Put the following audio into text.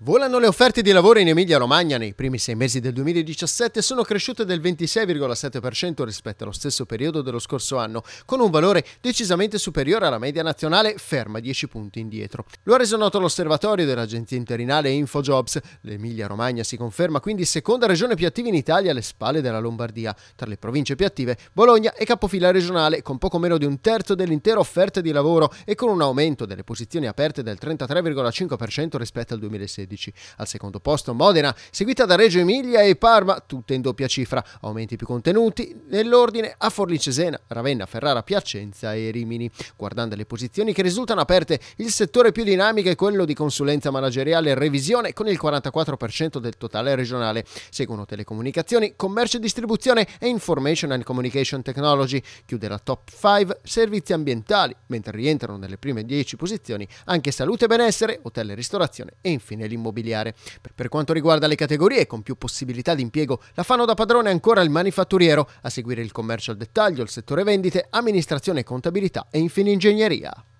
Volano le offerte di lavoro in Emilia-Romagna. Nei primi sei mesi del 2017 sono cresciute del 26,7% rispetto allo stesso periodo dello scorso anno, con un valore decisamente superiore alla media nazionale, ferma 10 punti indietro. Lo ha reso noto l'osservatorio dell'agenzia interinale InfoJobs. L'Emilia-Romagna si conferma quindi seconda regione più attiva in Italia alle spalle della Lombardia. Tra le province più attive, Bologna è capofila regionale, con poco meno di un terzo dell'intera offerta di lavoro e con un aumento delle posizioni aperte del 33,5% rispetto al 2016. 16. Al secondo posto Modena, seguita da Reggio Emilia e Parma, tutte in doppia cifra. Aumenti più contenuti nell'ordine a Forlì Cesena, Ravenna, Ferrara, Piacenza e Rimini. Guardando le posizioni che risultano aperte, il settore più dinamico è quello di consulenza manageriale e revisione con il 44% del totale regionale. Seguono telecomunicazioni, commercio e distribuzione e information and communication technology. Chiude la top 5 servizi ambientali, mentre rientrano nelle prime 10 posizioni anche salute e benessere, hotel e ristorazione e infine lì immobiliare. Per, quanto riguarda le categorie con più possibilità di impiego, la fanno da padrone ancora il manifatturiero, a seguire il commercio al dettaglio, il settore vendite, amministrazione e contabilità e infine ingegneria.